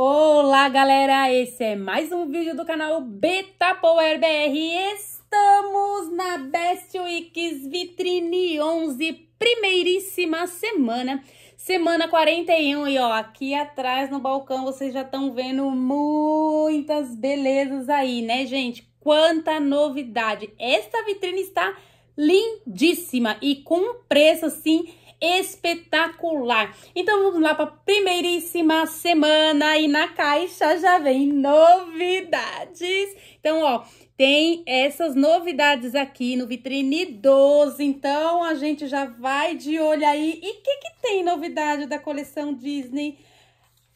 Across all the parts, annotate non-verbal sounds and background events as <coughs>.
Olá galera, esse é mais um vídeo do canal Beta Power BR Estamos na Best Weeks Vitrine 11, primeiríssima semana Semana 41 e ó, aqui atrás no balcão vocês já estão vendo muitas belezas aí, né gente? Quanta novidade! Esta vitrine está lindíssima e com um preço assim espetacular. Então vamos lá para a primeiríssima semana e na caixa já vem novidades. Então, ó, tem essas novidades aqui no Vitrine 12, então a gente já vai de olho aí. E o que, que tem novidade da coleção Disney?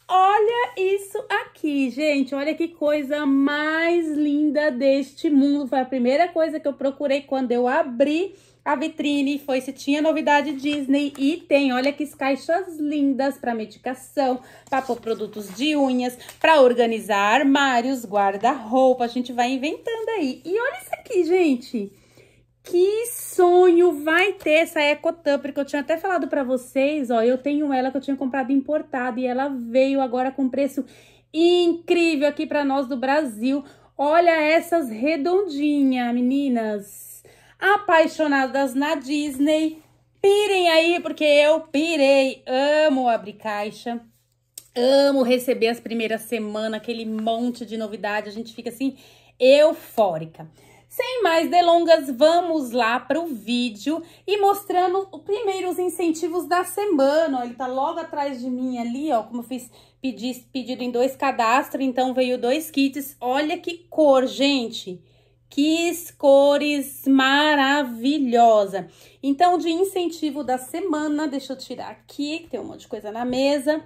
Olha isso aqui, gente. Olha que coisa mais linda deste mundo. Foi a primeira coisa que eu procurei quando eu abri a vitrine foi se tinha novidade Disney e tem, olha que caixas lindas para medicação, para produtos de unhas, para organizar armários, guarda-roupa, a gente vai inventando aí. E olha isso aqui, gente. Que sonho vai ter essa Ecotan, porque eu tinha até falado para vocês, ó, eu tenho ela que eu tinha comprado importada e ela veio agora com preço incrível aqui para nós do Brasil. Olha essas redondinhas, meninas apaixonadas na Disney, pirem aí, porque eu pirei. Amo abrir caixa. Amo receber as primeiras semanas, aquele monte de novidade. A gente fica assim, eufórica. Sem mais delongas, vamos lá para o vídeo e mostrando o primeiro os incentivos da semana. ele tá logo atrás de mim ali, ó, como eu fiz pedi, pedido em dois cadastros, então veio dois kits. Olha que cor, gente! Que cores maravilhosa! Então, de incentivo da semana, deixa eu tirar aqui, que tem um monte de coisa na mesa.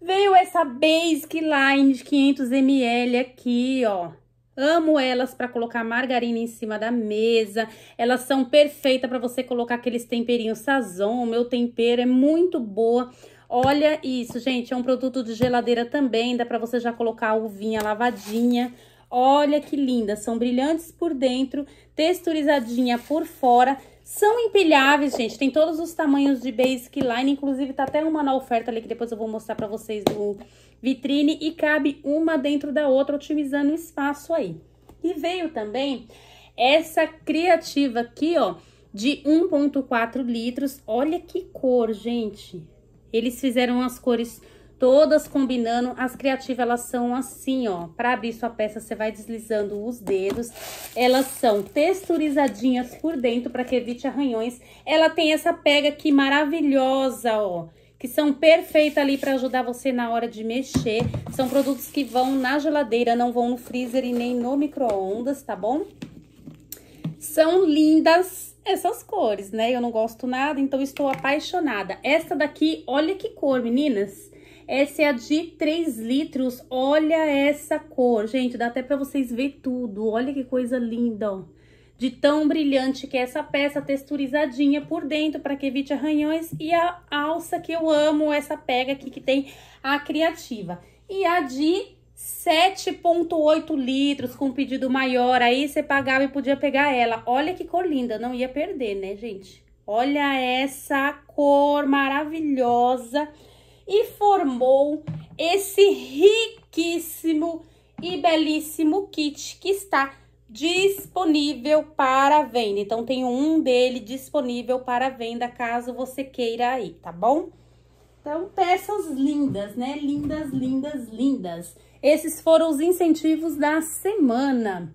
Veio essa Basic Line de 500ml aqui, ó. Amo elas para colocar margarina em cima da mesa. Elas são perfeitas para você colocar aqueles temperinhos sazon. O meu tempero é muito boa. Olha isso, gente. É um produto de geladeira também. Dá para você já colocar a uvinha lavadinha Olha que linda, são brilhantes por dentro, texturizadinha por fora. São empilháveis, gente, tem todos os tamanhos de basic line, inclusive tá até uma na oferta ali que depois eu vou mostrar pra vocês do vitrine. E cabe uma dentro da outra, otimizando o espaço aí. E veio também essa criativa aqui, ó, de 1.4 litros. Olha que cor, gente. Eles fizeram as cores todas combinando. As criativas, elas são assim, ó. Pra abrir sua peça, você vai deslizando os dedos. Elas são texturizadinhas por dentro, pra que evite arranhões. Ela tem essa pega aqui maravilhosa, ó. Que são perfeitas ali pra ajudar você na hora de mexer. São produtos que vão na geladeira, não vão no freezer e nem no micro-ondas, tá bom? São lindas, essas cores, né? Eu não gosto nada, então estou apaixonada. Essa daqui, olha que cor, meninas. Essa é a de 3 litros. Olha essa cor, gente. Dá até pra vocês ver tudo. Olha que coisa linda, ó. De tão brilhante que é essa peça, texturizadinha por dentro para que evite arranhões. E a alça que eu amo, essa pega aqui que tem a criativa. E a de 7,8 litros com pedido maior. Aí você pagava e podia pegar ela. Olha que cor linda, não ia perder, né, gente? Olha essa cor maravilhosa e formou esse riquíssimo e belíssimo kit que está disponível para venda. Então, tem um dele disponível para venda, caso você queira aí, tá bom? Então, peças lindas, né? Lindas, lindas, lindas. Esses foram os incentivos da semana.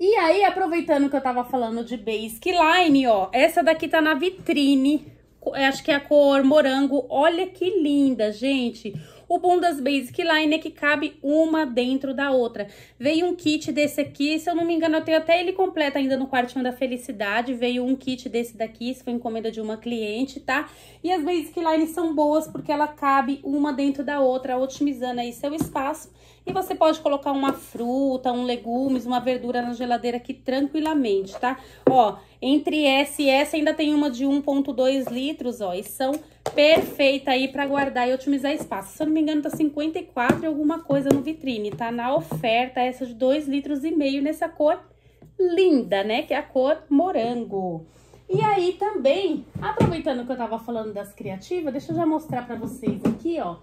E aí, aproveitando que eu tava falando de base line, ó, essa daqui tá na vitrine é, acho que é a cor morango. Olha que linda, gente! O Bundas Basic Line é que cabe uma dentro da outra. Veio um kit desse aqui, se eu não me engano, eu tenho até ele completo ainda no quartinho da felicidade. Veio um kit desse daqui, isso foi encomenda de uma cliente, tá? E as Basic Lines são boas porque ela cabe uma dentro da outra, otimizando aí seu espaço e você pode colocar uma fruta, um legumes, uma verdura na geladeira aqui tranquilamente, tá? Ó, entre essa e essa ainda tem uma de 1.2 litros, ó, e são perfeita aí pra guardar e otimizar espaço. Se eu não me engano, tá 54 e alguma coisa no vitrine, tá? Na oferta, essa de 2,5 litros e meio nessa cor linda, né? Que é a cor morango. E aí também, aproveitando que eu tava falando das criativas, deixa eu já mostrar pra vocês aqui, ó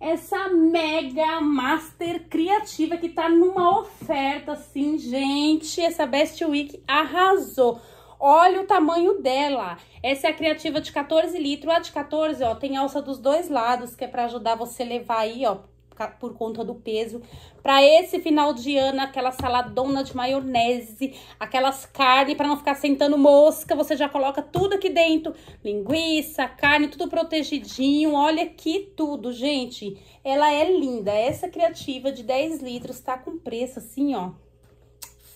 essa mega master criativa que tá numa oferta, assim, gente. Essa Best Week arrasou. Olha o tamanho dela. Essa é a criativa de 14 litros. A de 14, ó, tem alça dos dois lados, que é pra ajudar você levar aí, ó, por conta do peso. Para esse final de ano, aquela saladona de maionese, aquelas carnes para não ficar sentando mosca, você já coloca tudo aqui dentro, linguiça, carne, tudo protegidinho. Olha que tudo, gente. Ela é linda. Essa criativa de 10 litros tá com preço assim, ó.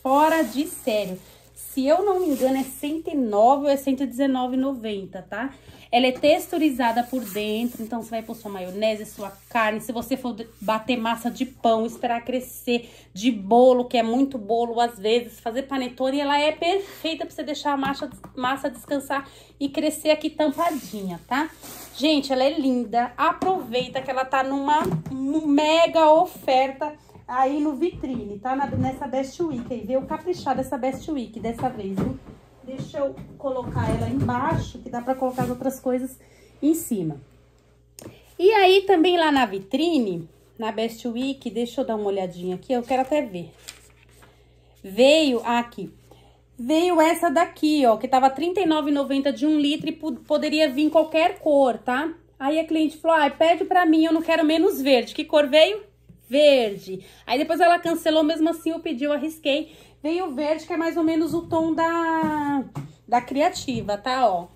Fora de sério. Se eu não me engano, é 109 ou é 119,90, tá? Ela é texturizada por dentro, então você vai pôr sua maionese, sua carne. Se você for bater massa de pão, esperar crescer, de bolo, que é muito bolo às vezes, fazer panetone, ela é perfeita pra você deixar a massa, massa descansar e crescer aqui tampadinha, tá? Gente, ela é linda. Aproveita que ela tá numa mega oferta aí no vitrine, tá? nessa Best Week aí. Veio caprichar dessa Best Week dessa vez, viu? Deixa eu colocar ela embaixo, que dá pra colocar as outras coisas em cima. E aí, também lá na vitrine, na Best Week, deixa eu dar uma olhadinha aqui, eu quero até ver. Veio ah, aqui, veio essa daqui, ó, que tava R$39,90 de um litro e poderia vir qualquer cor, tá? Aí a cliente falou, ah, pede pra mim, eu não quero menos verde. Que cor veio? Verde. Aí depois ela cancelou, mesmo assim eu pedi, eu arrisquei. Vem o verde, que é mais ou menos o tom da, da criativa, tá? Ó.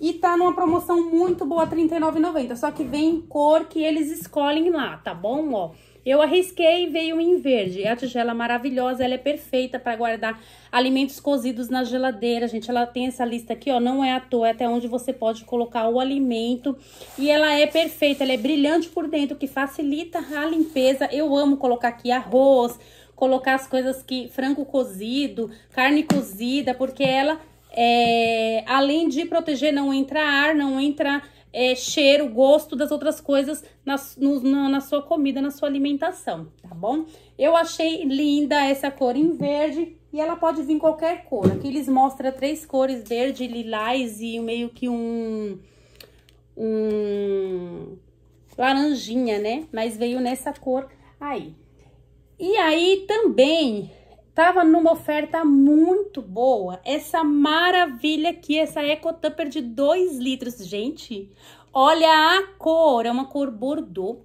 E tá numa promoção muito boa, R$39,90. Só que vem cor que eles escolhem lá, tá bom? Ó. Eu arrisquei e veio em verde. É a tigela maravilhosa, ela é perfeita para guardar alimentos cozidos na geladeira, gente. Ela tem essa lista aqui, ó, não é à toa, é até onde você pode colocar o alimento. E ela é perfeita, ela é brilhante por dentro, que facilita a limpeza. Eu amo colocar aqui arroz, colocar as coisas que frango cozido, carne cozida, porque ela é, além de proteger, não entra ar, não entra é, cheiro, gosto das outras coisas na, no, na, na, sua comida, na sua alimentação, tá bom? Eu achei linda essa cor em verde e ela pode vir qualquer cor. Aqui eles mostram três cores, verde, lilás e meio que um... um laranjinha, né? Mas veio nessa cor aí. E aí também tava numa oferta muito boa, essa maravilha aqui, essa Eco Tupper de 2 litros. Gente, olha a cor, é uma cor bordô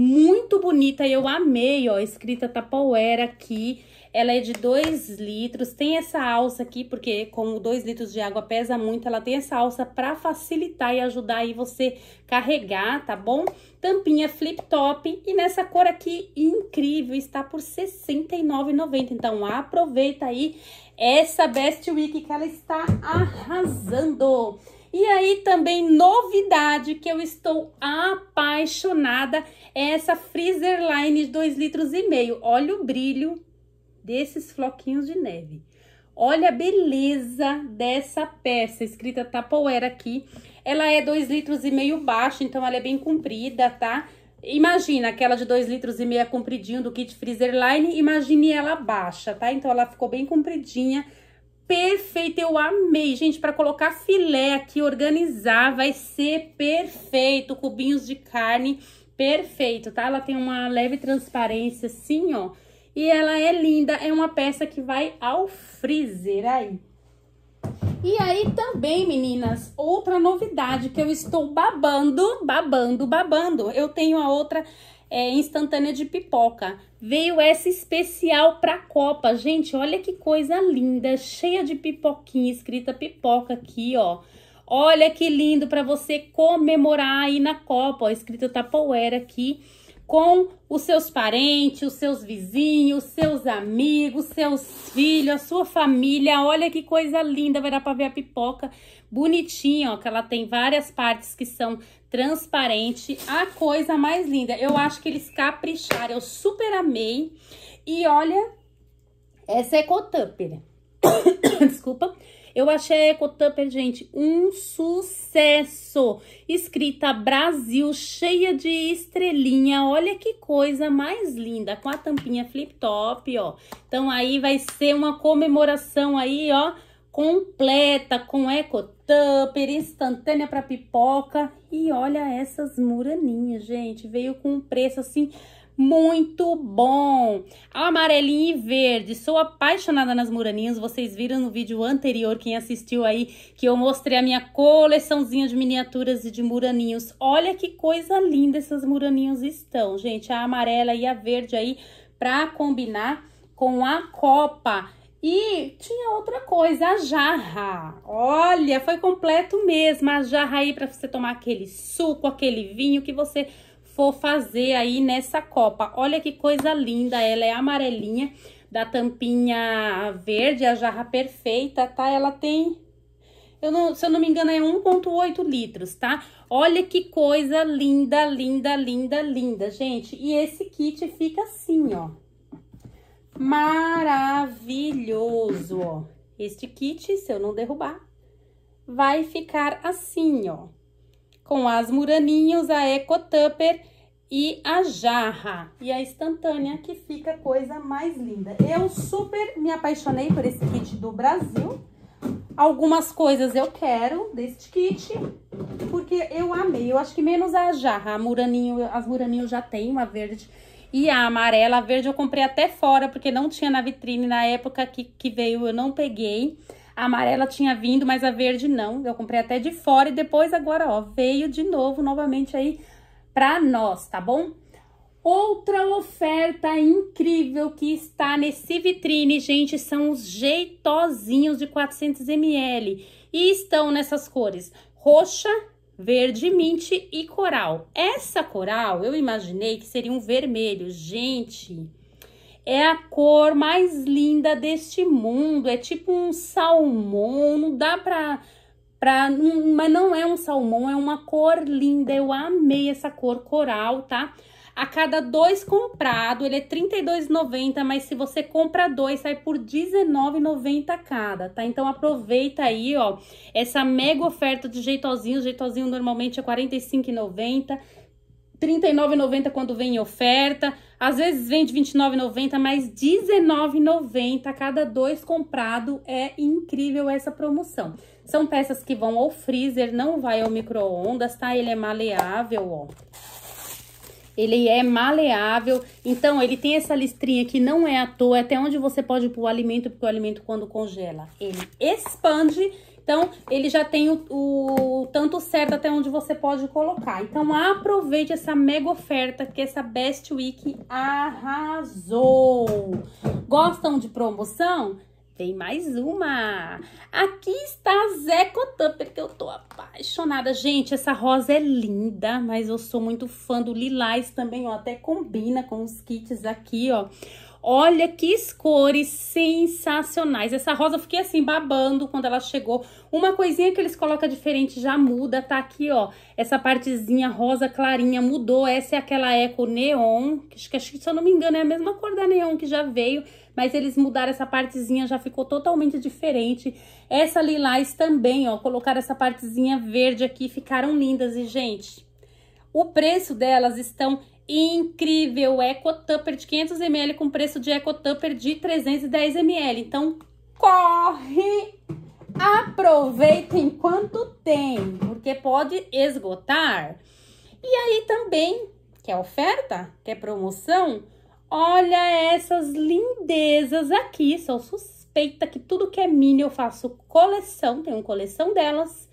muito bonita, eu amei, ó, escrita Tupperware aqui. Ela é de 2 litros, tem essa alça aqui, porque com 2 litros de água pesa muito, ela tem essa alça para facilitar e ajudar aí você carregar, tá bom? Tampinha flip top e nessa cor aqui incrível, está por R$ 69,90. Então aproveita aí essa Best Week que ela está arrasando. E aí também novidade que eu estou apaixonada é essa freezer line de 2 litros e meio. Olha o brilho desses floquinhos de neve. Olha a beleza dessa peça, escrita Tupperware aqui. Ela é 2 litros e meio baixo, então ela é bem comprida, tá? Imagina aquela de 2 litros e meio é compridinho do kit freezer line, imagine ela baixa, tá? Então ela ficou bem compridinha perfeita, eu amei. Gente, para colocar filé aqui, organizar, vai ser perfeito. Cubinhos de carne, perfeito, tá? Ela tem uma leve transparência assim, ó. E ela é linda, é uma peça que vai ao freezer aí. E aí também, meninas, outra novidade que eu estou babando, babando, babando. Eu tenho a outra é, instantânea de pipoca. Veio essa especial para Copa. Gente, olha que coisa linda, cheia de pipoquinha, escrita pipoca aqui, ó. Olha que lindo para você comemorar aí na Copa, ó, escrito Tupperware aqui com os seus parentes, os seus vizinhos, seus amigos, seus filhos, a sua família. Olha que coisa linda, vai dar para ver a pipoca bonitinha, ó, que ela tem várias partes que são transparente, a coisa mais linda. Eu acho que eles capricharam, eu super amei. E olha, essa é cotupper. <coughs> Desculpa. Desculpa. Eu achei a Ecotupper, gente, um sucesso. Escrita Brasil, cheia de estrelinha. Olha que coisa mais linda, com a tampinha flip top, ó. Então aí vai ser uma comemoração aí, ó, completa com Ecotupper, instantânea para pipoca. E olha essas muraninhas, gente. Veio com um preço assim muito bom. Amarelinho e verde. Sou apaixonada nas muraninhas. Vocês viram no vídeo anterior, quem assistiu aí, que eu mostrei a minha coleçãozinha de miniaturas e de muraninhos. Olha que coisa linda essas muraninhos estão, gente. A amarela e a verde aí para combinar com a copa. E tinha outra coisa, a jarra. Olha, foi completo mesmo a jarra aí para você tomar aquele suco, aquele vinho que você for fazer aí nessa copa. Olha que coisa linda, ela é amarelinha, da tampinha verde, a jarra perfeita, tá? Ela tem, eu não, se eu não me engano, é 1.8 litros, tá? Olha que coisa linda, linda, linda, linda, gente. E esse kit fica assim, ó. Maravilhoso, ó. Este kit, se eu não derrubar, vai ficar assim, ó com as muraninhos, a eco tupper e a jarra. E a instantânea, que fica coisa mais linda. Eu super me apaixonei por esse kit do Brasil. Algumas coisas eu quero deste kit, porque eu amei. Eu acho que menos a jarra, a muraninho, as muraninhos já tem, uma verde... E a amarela, a verde eu comprei até fora, porque não tinha na vitrine na época que, que veio, eu não peguei. A amarela tinha vindo, mas a verde não. Eu comprei até de fora e depois agora, ó, veio de novo, novamente aí pra nós, tá bom? Outra oferta incrível que está nesse vitrine, gente, são os jeitozinhos de 400ml. E estão nessas cores roxa, verde mint e coral. Essa coral eu imaginei que seria um vermelho. Gente, é a cor mais linda deste mundo, é tipo um salmão, não dá pra Pra, mas não é um salmão, é uma cor linda. Eu amei essa cor coral, tá? A cada dois comprado, ele é R$32,90, mas se você compra dois, sai por R$19,90 cada, tá? Então aproveita aí, ó, essa mega oferta de jeitozinho. O jeitozinho normalmente é R$45,90. 39,90 quando vem em oferta. Às vezes vende 29,90, mas 19,90 cada dois comprado. É incrível essa promoção. São peças que vão ao freezer, não vai ao micro-ondas, tá? Ele é maleável, ó. Ele é maleável, então ele tem essa listrinha que não é à toa, até onde você pode pôr o alimento, porque o alimento quando congela, ele expande então, ele já tem o, o tanto certo até onde você pode colocar. Então, aproveite essa mega oferta, que essa Best Week arrasou! Gostam de promoção? Tem mais uma! Aqui está a Zé Tupper, que eu tô apaixonada. Gente, essa rosa é linda, mas eu sou muito fã do lilás também, ó. Até combina com os kits aqui, ó. Olha que cores sensacionais. Essa rosa eu fiquei assim babando quando ela chegou. Uma coisinha que eles colocam diferente já muda, tá aqui, ó. Essa partezinha rosa clarinha mudou. Essa é aquela Eco Neon, que acho que se eu não me engano é a mesma cor da Neon que já veio, mas eles mudaram essa partezinha, já ficou totalmente diferente. Essa lilás também, ó, colocaram essa partezinha verde aqui, ficaram lindas e gente, o preço delas estão incrível, Eco Tupper de 500ml com preço de Eco Tupper de 310ml. Então, corre! Aproveita enquanto tem, porque pode esgotar. E aí também, quer oferta? Quer promoção? Olha essas lindezas aqui, sou suspeita que tudo que é mini eu faço coleção, tenho coleção delas.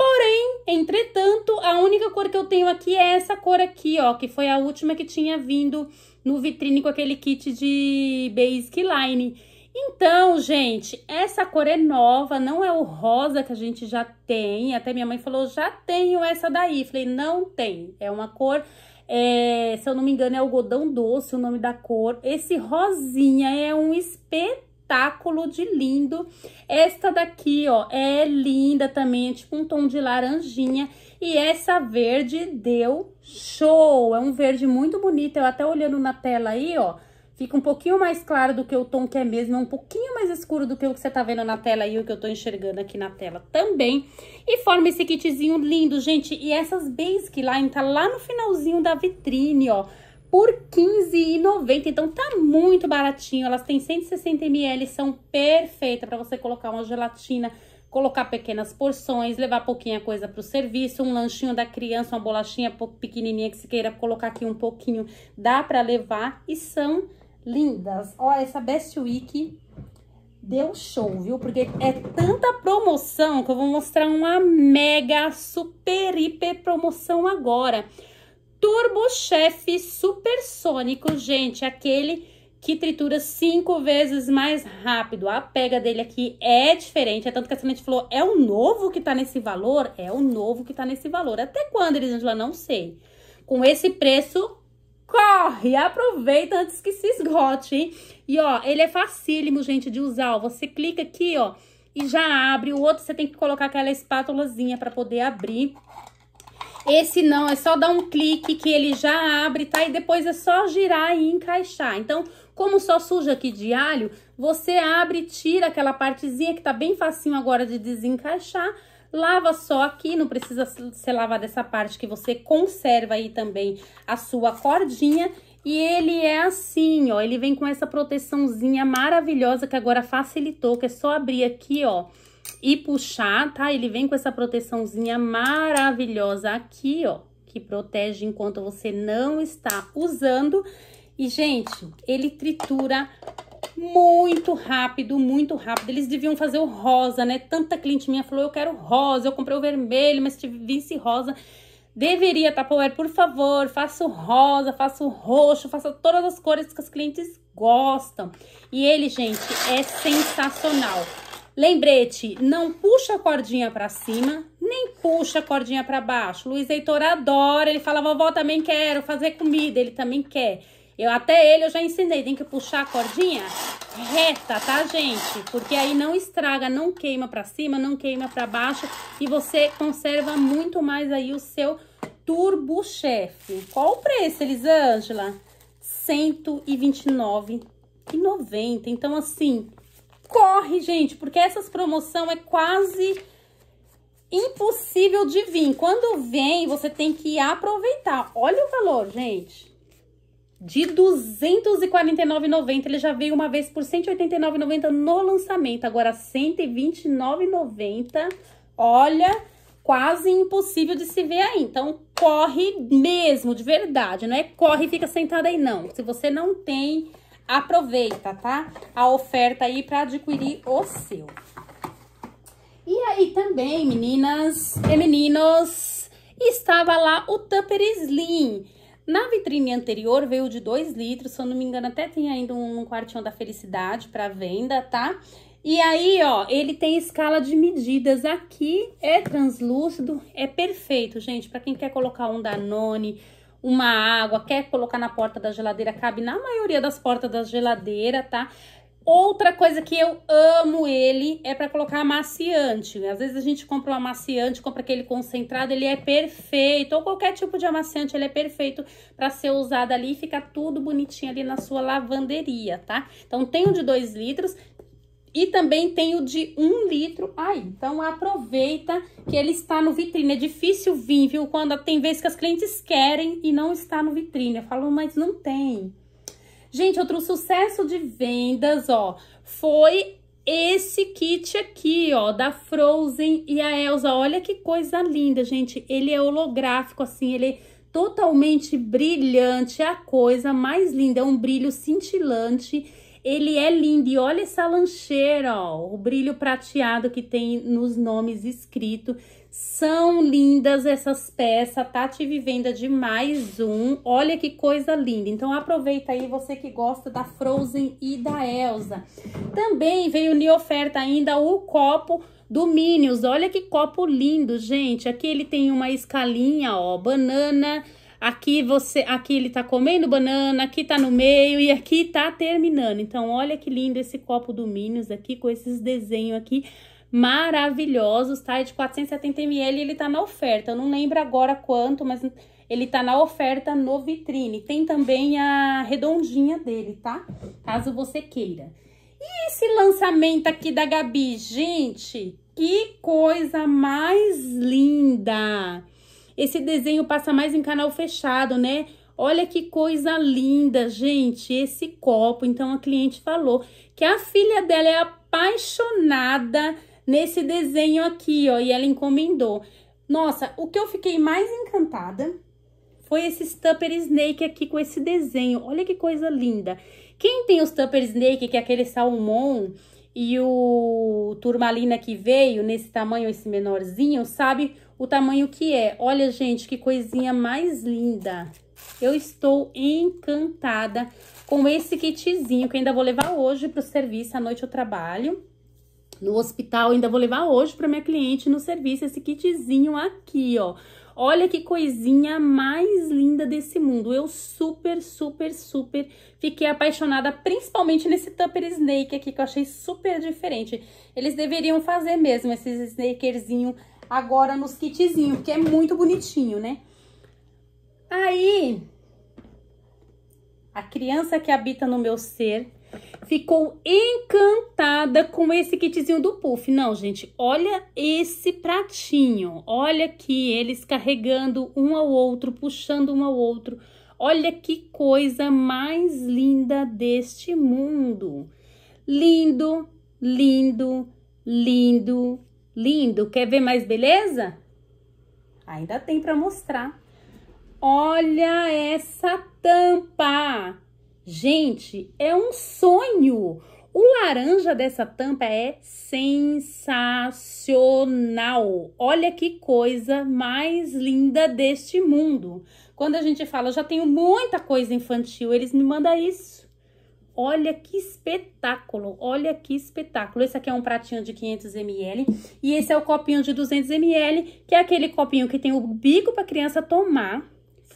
Porém, entretanto, a única cor que eu tenho aqui é essa cor aqui, ó, que foi a última que tinha vindo no vitrine com aquele kit de basic line. Então, gente, essa cor é nova, não é o rosa que a gente já tem. Até minha mãe falou, já tenho essa daí. Falei, não tem. É uma cor, é, se eu não me engano, é algodão doce o nome da cor. Esse rosinha é um espetáculo espetáculo de lindo. Esta daqui, ó, é linda também, é tipo um tom de laranjinha. E essa verde deu show, é um verde muito bonito. Eu até olhando na tela aí, ó, fica um pouquinho mais claro do que o tom que é mesmo, é um pouquinho mais escuro do que o que você tá vendo na tela aí, o que eu tô enxergando aqui na tela também. E forma esse kitzinho lindo, gente. E essas basic line tá lá no finalzinho da vitrine, ó por R$15,90. Então tá muito baratinho. Elas têm 160ml, são perfeitas para você colocar uma gelatina, colocar pequenas porções, levar pouquinha coisa pro serviço, um lanchinho da criança, uma bolachinha pequenininha que se queira colocar aqui um pouquinho, dá para levar. E são lindas. Ó, essa Best Week deu show, viu? Porque é tanta promoção que eu vou mostrar uma mega, super, hiper promoção agora turbochefe supersônico, gente, aquele que tritura cinco vezes mais rápido. A pega dele aqui é diferente, é tanto que a Samantha falou, é o novo que tá nesse valor? É o novo que tá nesse valor. Até quando, Elisângela? Não sei. Com esse preço, corre, aproveita antes que se esgote, hein? E, ó, ele é facílimo, gente, de usar, Você clica aqui, ó, e já abre. O outro você tem que colocar aquela espátulazinha pra poder abrir. Esse não, é só dar um clique que ele já abre, tá? E depois é só girar e encaixar. Então, como só suja aqui de alho, você abre, tira aquela partezinha que tá bem facinho agora de desencaixar, lava só aqui, não precisa ser lavar dessa parte que você conserva aí também a sua cordinha. E ele é assim, ó, ele vem com essa proteçãozinha maravilhosa que agora facilitou, que é só abrir aqui, ó e puxar, tá? Ele vem com essa proteçãozinha maravilhosa aqui, ó, que protege enquanto você não está usando. E, gente, ele tritura muito rápido, muito rápido. Eles deviam fazer o rosa, né? Tanta cliente minha falou, eu quero rosa, eu comprei o vermelho, mas visse rosa. Deveria, tá Power? por favor, faça o rosa, faça o roxo, faça todas as cores que as clientes gostam. E ele, gente, é sensacional. Lembrete, não puxa a cordinha para cima, nem puxa a cordinha para baixo. Luiz Heitor adora, ele fala, vovó, também quero fazer comida, ele também quer. Eu até ele eu já ensinei, tem que puxar a cordinha reta, tá, gente? Porque aí não estraga, não queima para cima, não queima para baixo e você conserva muito mais aí o seu Turbo Chef. Qual o preço, Elisângela? R$ 129,90. Então assim, corre, gente, porque essas promoção é quase impossível de vir. Quando vem, você tem que aproveitar. Olha o valor, gente. De R$249,90, ele já veio uma vez por R$189,90 no lançamento. Agora, R$129,90, Olha, quase impossível de se ver aí. Então, corre mesmo, de verdade. Não é corre e fica sentada aí, não. Se você não tem aproveita, tá? A oferta aí para adquirir o seu. E aí também, meninas e meninos, estava lá o Tupper Slim. Na vitrine anterior veio de 2 litros, se eu não me engano até tem ainda um quartinho da felicidade para venda, tá? E aí, ó, ele tem escala de medidas aqui, é translúcido, é perfeito, gente, para quem quer colocar um Danone, uma água, quer colocar na porta da geladeira, cabe na maioria das portas da geladeira, tá? Outra coisa que eu amo ele é para colocar amaciante. Né? Às vezes a gente compra um amaciante, compra aquele concentrado, ele é perfeito. Ou qualquer tipo de amaciante, ele é perfeito para ser usado ali e fica tudo bonitinho ali na sua lavanderia, tá? Então tem um de 2 litros e também tem o de um litro aí. Então, aproveita que ele está no vitrine. É difícil vir, viu? Quando tem vezes que as clientes querem e não está no vitrine. Eu falo, mas não tem. Gente, outro sucesso de vendas, ó, foi esse kit aqui, ó, da Frozen e a Elsa. Olha que coisa linda, gente. Ele é holográfico, assim, ele é totalmente brilhante. É a coisa mais linda, é um brilho cintilante ele é lindo e olha essa lancheira, ó, o brilho prateado que tem nos nomes escrito. São lindas essas peças, tá te de mais um. Olha que coisa linda. Então aproveita aí você que gosta da Frozen e da Elsa. Também veio em oferta ainda o copo do Minions. Olha que copo lindo, gente. Aqui ele tem uma escalinha, ó, banana, aqui você, aqui ele tá comendo banana, aqui tá no meio e aqui tá terminando. Então, olha que lindo esse copo do Minions aqui com esses desenhos aqui maravilhosos, tá? É de 470ml ele tá na oferta. Eu não lembro agora quanto, mas ele tá na oferta no vitrine. Tem também a redondinha dele, tá? Caso você queira. E esse lançamento aqui da Gabi, gente, que coisa mais linda! Esse desenho passa mais em canal fechado, né? Olha que coisa linda, gente, esse copo. Então, a cliente falou que a filha dela é apaixonada nesse desenho aqui, ó, e ela encomendou. Nossa, o que eu fiquei mais encantada foi esse Tupper Snake aqui com esse desenho. Olha que coisa linda. Quem tem os Tupper Snake, que é aquele salmão e o turmalina que veio nesse tamanho, esse menorzinho, sabe o tamanho que é. Olha, gente, que coisinha mais linda. Eu estou encantada com esse kitzinho, que ainda vou levar hoje para o serviço. À noite eu trabalho no hospital, ainda vou levar hoje para minha cliente no serviço esse kitzinho aqui, ó. Olha que coisinha mais linda desse mundo. Eu super, super, super fiquei apaixonada, principalmente nesse Tupper Snake aqui, que eu achei super diferente. Eles deveriam fazer mesmo esses snakerzinho agora nos kitzinhos, que é muito bonitinho, né? Aí, a criança que habita no meu ser ficou encantada com esse kitzinho do Puff. Não, gente, olha esse pratinho. Olha aqui, eles carregando um ao outro, puxando um ao outro. Olha que coisa mais linda deste mundo. Lindo, lindo, lindo, Lindo, quer ver mais beleza? Ainda tem para mostrar. Olha essa tampa! Gente, é um sonho! O laranja dessa tampa é sensacional. Olha que coisa mais linda deste mundo. Quando a gente fala, já tenho muita coisa infantil, eles me mandam isso. Olha que espetáculo, olha que espetáculo. Esse aqui é um pratinho de 500ml e esse é o copinho de 200ml, que é aquele copinho que tem o bico para criança tomar.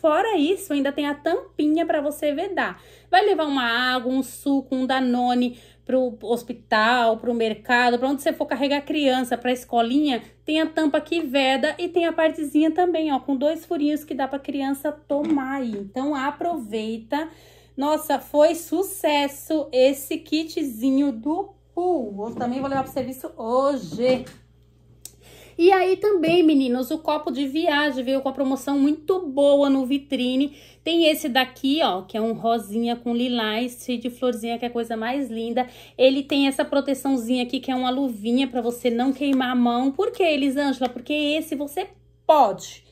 Fora isso, ainda tem a tampinha para você vedar. Vai levar uma água, um suco, um Danone pro hospital, pro mercado, para onde você for carregar a criança, a escolinha, tem a tampa que veda e tem a partezinha também, ó, com dois furinhos que dá para criança tomar aí. Então aproveita nossa, foi sucesso esse kitzinho do Pool. Eu também vou levar pro serviço hoje. E aí também, meninos, o copo de viagem veio com a promoção muito boa no vitrine. Tem esse daqui, ó, que é um rosinha com lilás, cheio de florzinha, que é a coisa mais linda. Ele tem essa proteçãozinha aqui, que é uma luvinha para você não queimar a mão. Por que, Elisângela? Porque esse você pode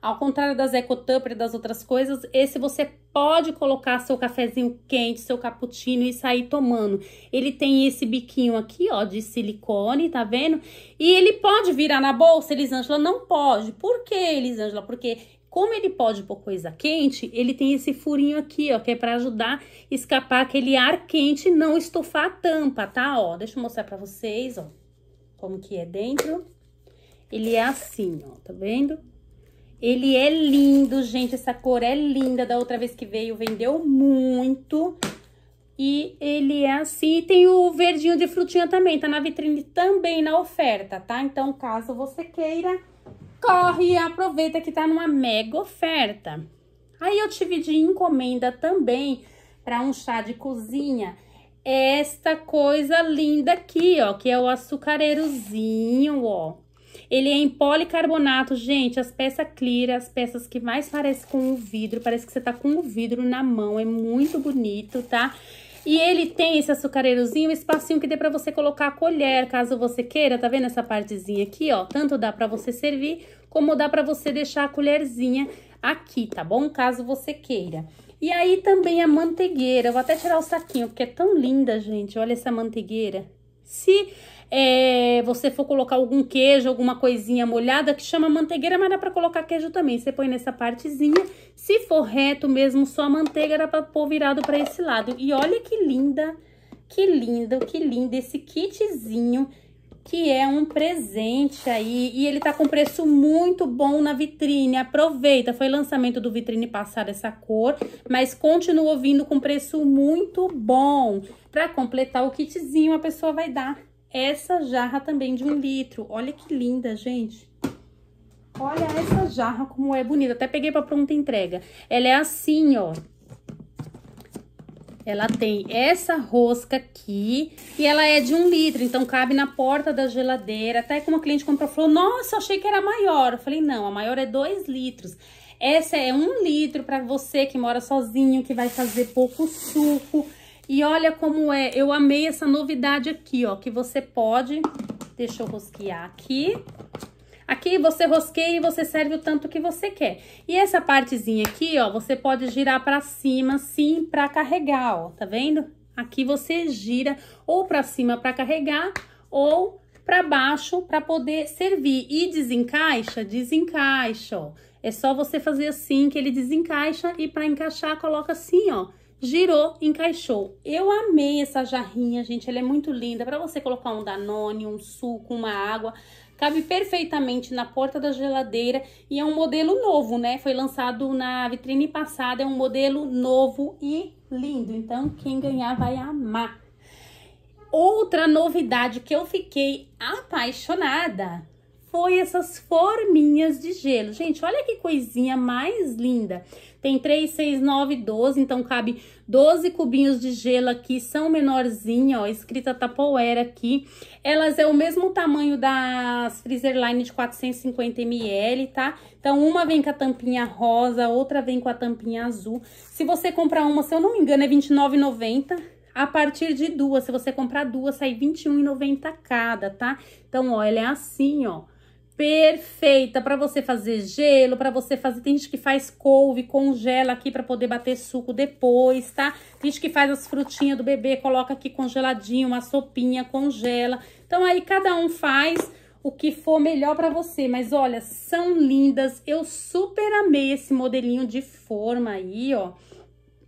ao contrário das ecotup e das outras coisas, esse você pode colocar seu cafezinho quente, seu cappuccino e sair tomando. Ele tem esse biquinho aqui, ó, de silicone, tá vendo? E ele pode virar na bolsa, Elisângela? Não pode. Por que, Elisângela? Porque como ele pode pôr coisa quente, ele tem esse furinho aqui, ó, que é para ajudar escapar aquele ar quente e não estofar a tampa, tá? Ó, deixa eu mostrar para vocês, ó, como que é dentro. Ele é assim, ó, tá vendo? Ele é lindo, gente. Essa cor é linda. Da outra vez que veio, vendeu muito. E ele é assim. E tem o verdinho de frutinha também. Tá na vitrine também, na oferta, tá? Então, caso você queira, corre e aproveita que tá numa mega oferta. Aí eu tive de encomenda também para um chá de cozinha esta coisa linda aqui, ó, que é o açucareirozinho, ó. Ele é em policarbonato, gente, as peças clear, as peças que mais parecem com o vidro, parece que você tá com o vidro na mão, é muito bonito, tá? E ele tem esse açucareirozinho, espacinho que dê pra você colocar a colher, caso você queira, tá vendo essa partezinha aqui, ó? Tanto dá pra você servir, como dá pra você deixar a colherzinha aqui, tá bom? Caso você queira. E aí também a mantegueira, eu vou até tirar o saquinho, porque é tão linda, gente, olha essa mantegueira. Se é, você for colocar algum queijo, alguma coisinha molhada, que chama manteigueira, mas dá pra colocar queijo também. Você põe nessa partezinha. Se for reto mesmo, só a manteiga dá pra pôr virado pra esse lado. E olha que linda, que linda, que lindo esse kitzinho que é um presente aí e ele tá com preço muito bom na vitrine. Aproveita, foi lançamento do vitrine passado essa cor, mas continua vindo com preço muito bom. Para completar o kitzinho, a pessoa vai dar essa jarra também de um litro. Olha que linda, gente. Olha essa jarra como é bonita. Até peguei para pronta entrega. Ela é assim, ó. Ela tem essa rosca aqui e ela é de um litro, então cabe na porta da geladeira. Até que uma cliente comprou falou, nossa, achei que era maior. Eu falei, não, a maior é dois litros. Essa é um litro para você que mora sozinho, que vai fazer pouco suco e olha como é, eu amei essa novidade aqui, ó, que você pode... Deixa eu rosquear aqui. Aqui você rosqueia e você serve o tanto que você quer. E essa partezinha aqui, ó, você pode girar pra cima, sim, pra carregar, ó, tá vendo? Aqui você gira ou pra cima pra carregar ou pra baixo pra poder servir. E desencaixa, desencaixa, ó. É só você fazer assim que ele desencaixa e pra encaixar coloca assim, ó girou, encaixou. Eu amei essa jarrinha, gente, ela é muito linda. Para você colocar um Danone, um suco, uma água, cabe perfeitamente na porta da geladeira e é um modelo novo, né? Foi lançado na vitrine passada, é um modelo novo e lindo. Então, quem ganhar vai amar. Outra novidade que eu fiquei apaixonada foi essas forminhas de gelo. Gente, olha que coisinha mais linda. Tem 3, 6, 9, 12, então cabe 12 cubinhos de gelo aqui, são menorzinha, ó, escrita Tupperware aqui. Elas é o mesmo tamanho das freezer line de 450ml, tá? Então, uma vem com a tampinha rosa, outra vem com a tampinha azul. Se você comprar uma, se eu não me engano, é R$29,90, a partir de duas, se você comprar duas, sai R$21,90 cada, tá? Então, ó, ela é assim, ó perfeita para você fazer gelo, para você fazer, tem gente que faz couve, congela aqui para poder bater suco depois, tá? Tem gente que faz as frutinhas do bebê, coloca aqui congeladinho, uma sopinha, congela. Então aí cada um faz o que for melhor para você, mas olha, são lindas. Eu super amei esse modelinho de forma aí, ó.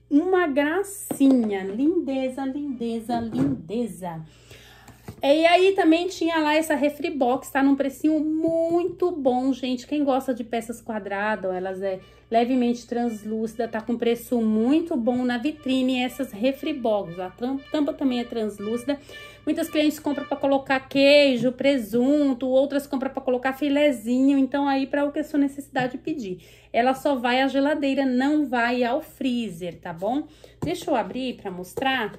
Uma gracinha, lindeza, lindeza, lindeza. É, e aí também tinha lá essa refri box, tá num precinho muito bom, gente. Quem gosta de peças quadradas, elas é levemente translúcida, tá com preço muito bom na vitrine essas refri box. A tampa também é translúcida. Muitas clientes compram para colocar queijo, presunto, outras compram para colocar filezinho, então aí para o que a sua necessidade pedir. Ela só vai à geladeira, não vai ao freezer, tá bom? Deixa eu abrir para mostrar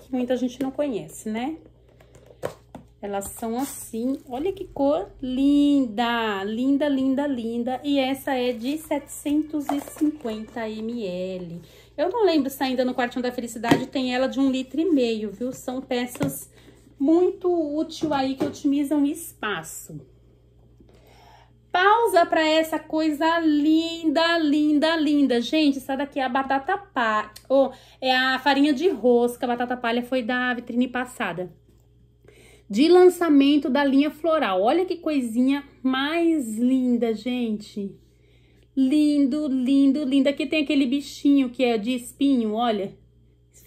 que muita gente não conhece, né? Elas são assim, olha que cor linda, linda, linda, linda. E essa é de 750 ml. Eu não lembro se ainda no Quartinho da Felicidade tem ela de um litro e meio, viu? São peças muito úteis aí, que otimizam espaço. Pausa para essa coisa linda, linda, linda. Gente, essa daqui é a batata palha. Oh, é a farinha de rosca. A batata palha foi da vitrine passada de lançamento da linha floral. Olha que coisinha mais linda, gente. Lindo, lindo, lindo. Aqui tem aquele bichinho que é de espinho, olha.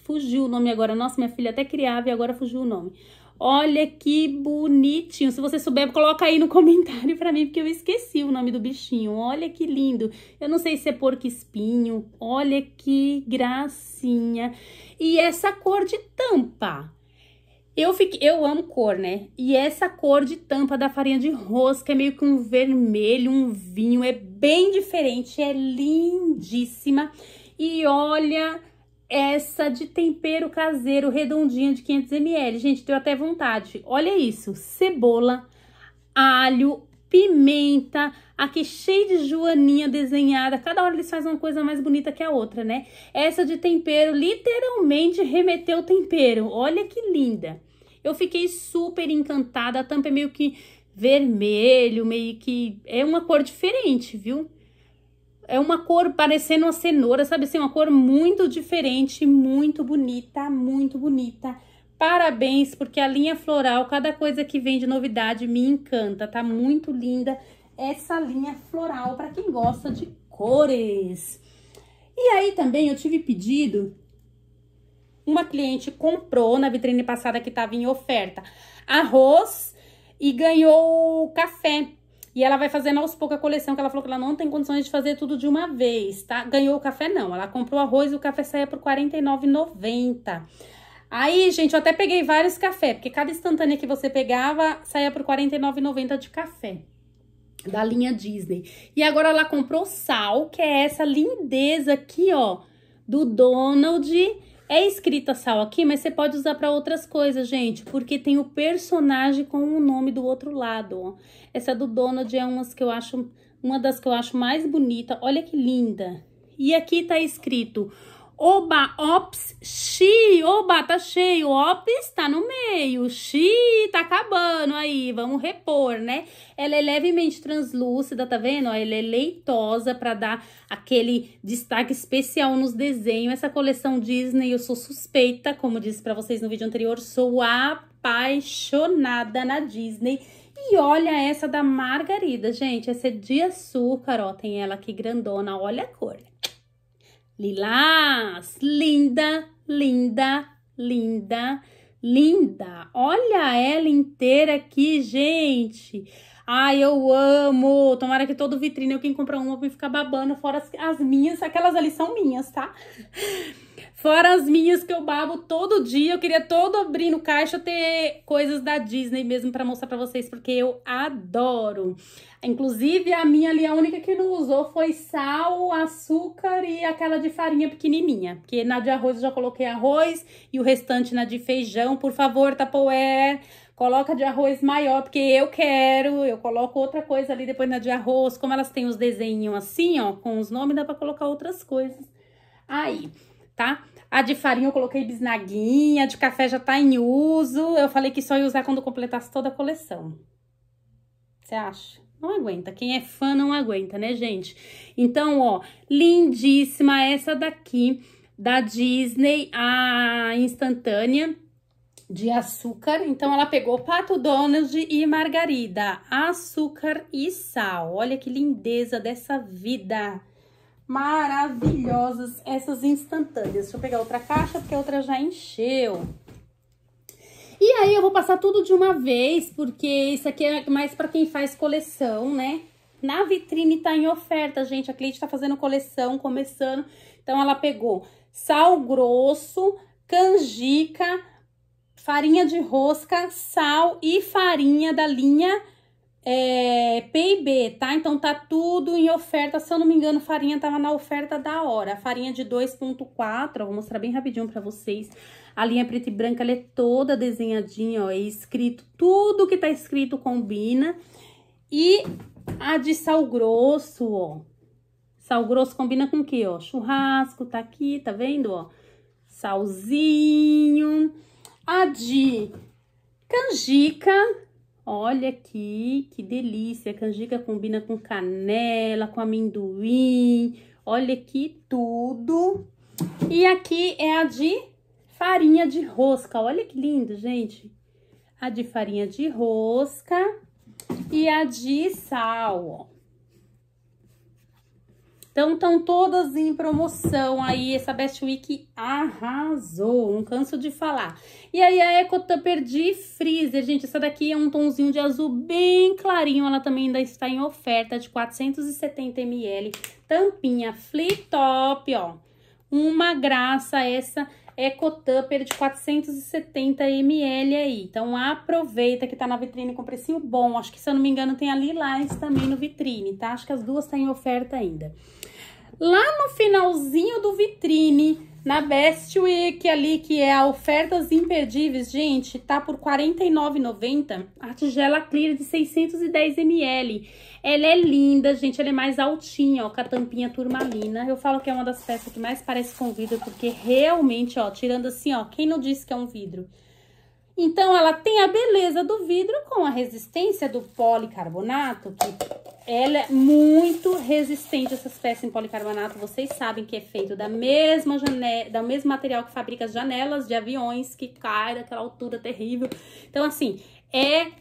Fugiu o nome agora. Nossa, minha filha até criava e agora fugiu o nome. Olha que bonitinho. Se você souber, coloca aí no <laughs> comentário pra mim, porque eu esqueci o nome do bichinho. Olha que lindo. Eu não sei se é porco espinho. Olha que gracinha. E essa cor de tampa. Eu, fiquei, eu amo cor, né? E essa cor de tampa da farinha de rosca é meio que um vermelho, um vinho. É bem diferente, é lindíssima. E olha essa de tempero caseiro redondinha de 500ml. Gente, deu até vontade. Olha isso, cebola, alho, pimenta, aqui cheio de joaninha desenhada. Cada hora eles fazem uma coisa mais bonita que a outra, né? Essa de tempero literalmente remeteu o tempero. Olha que linda. Eu fiquei super encantada. A tampa é meio que vermelho, meio que. É uma cor diferente, viu? É uma cor parecendo uma cenoura, sabe assim? Uma cor muito diferente, muito bonita, muito bonita. Parabéns, porque a linha floral, cada coisa que vem de novidade me encanta, tá muito linda essa linha floral para quem gosta de cores. E aí também eu tive pedido uma cliente comprou na vitrine passada que estava em oferta arroz e ganhou café. E ela vai fazendo aos poucos a coleção, que ela falou que ela não tem condições de fazer tudo de uma vez, tá? Ganhou o café, não. Ela comprou arroz e o café saía por R$ 49,90. Aí, gente, eu até peguei vários cafés, porque cada instantânea que você pegava saía por R$ 49,90 de café da linha Disney. E agora ela comprou sal, que é essa lindeza aqui, ó, do Donald é escrita sal aqui, mas você pode usar para outras coisas, gente, porque tem o personagem com o nome do outro lado. Ó. Essa do Donald é umas que eu acho, uma das que eu acho mais bonita. Olha que linda. E aqui tá escrito Oba, ops, xi, oba, tá cheio, ops, tá no meio, xi, tá acabando aí, vamos repor, né? Ela é levemente translúcida, tá vendo? Ela é leitosa para dar aquele destaque especial nos desenhos. Essa coleção Disney, eu sou suspeita, como disse para vocês no vídeo anterior, sou apaixonada na Disney. E olha essa da Margarida, gente, essa é de açúcar, ó, tem ela aqui grandona, olha a cor, Lilás, linda, linda, linda, linda. Olha ela inteira aqui, gente. Ai, eu amo. Tomara que todo vitrine eu quem comprar uma vai ficar babando, fora as, as minhas, aquelas ali são minhas, tá? Fora as minhas que eu babo todo dia. Eu queria todo abrir no caixa ter coisas da Disney mesmo para mostrar para vocês, porque eu adoro. Inclusive, a minha ali, a única que não usou foi sal, açúcar e aquela de farinha pequenininha. Porque na de arroz eu já coloquei arroz e o restante na de feijão. Por favor, Tupperware, coloca de arroz maior, porque eu quero. Eu coloco outra coisa ali depois na de arroz. Como elas têm os desenhos assim, ó, com os nomes, dá pra colocar outras coisas aí, tá? A ah, de farinha eu coloquei bisnaguinha, a de café já tá em uso. Eu falei que só ia usar quando completasse toda a coleção. Você acha? Não aguenta. Quem é fã não aguenta, né, gente? Então, ó, lindíssima essa daqui da Disney, a instantânea de açúcar. Então, ela pegou Pato Donald e Margarida, açúcar e sal. Olha que lindeza dessa vida! maravilhosas essas instantâneas. Deixa eu pegar outra caixa, porque a outra já encheu. E aí eu vou passar tudo de uma vez, porque isso aqui é mais para quem faz coleção, né? Na vitrine tá em oferta, gente. A cliente tá fazendo coleção, começando. Então ela pegou sal grosso, canjica, farinha de rosca, sal e farinha da linha é, PIB, tá? Então tá tudo em oferta, se eu não me engano, farinha tava na oferta da hora. farinha de 2.4, vou mostrar bem rapidinho para vocês. A linha preta e branca, ela é toda desenhadinha, ó, é escrito, tudo que tá escrito combina. E a de sal grosso, ó. Sal grosso combina com o quê, ó? Churrasco, tá aqui, tá vendo, ó? Salzinho. A de canjica, Olha aqui, que delícia, canjica combina com canela, com amendoim, olha aqui tudo. E aqui é a de farinha de rosca, olha que lindo, gente. A de farinha de rosca e a de sal, ó. Então, estão todas em promoção aí. Essa Best Week arrasou, não canso de falar. E aí, a Eco Tupper de Freezer, gente. Essa daqui é um tonzinho de azul bem clarinho. Ela também ainda está em oferta de 470ml. Tampinha flip top, ó. Uma graça essa Eco Tupper de 470ml aí. Então, aproveita que tá na vitrine com precinho bom. Acho que, se eu não me engano, tem a Lilás também no vitrine, tá? Acho que as duas estão tá oferta ainda lá no finalzinho do vitrine, na Best Week ali, que é a ofertas imperdíveis, gente, tá por R$ 49,90 a tigela clear de 610ml. Ela é linda, gente, ela é mais altinha, ó, com a tampinha turmalina. Eu falo que é uma das peças que mais parece com vidro, porque realmente, ó, tirando assim, ó, quem não disse que é um vidro? Então, ela tem a beleza do vidro com a resistência do policarbonato, que ela é muito resistente, essas peças em policarbonato. Vocês sabem que é feito da mesma janela, do mesmo material que fabrica as janelas de aviões que caem daquela altura terrível. Então, assim, é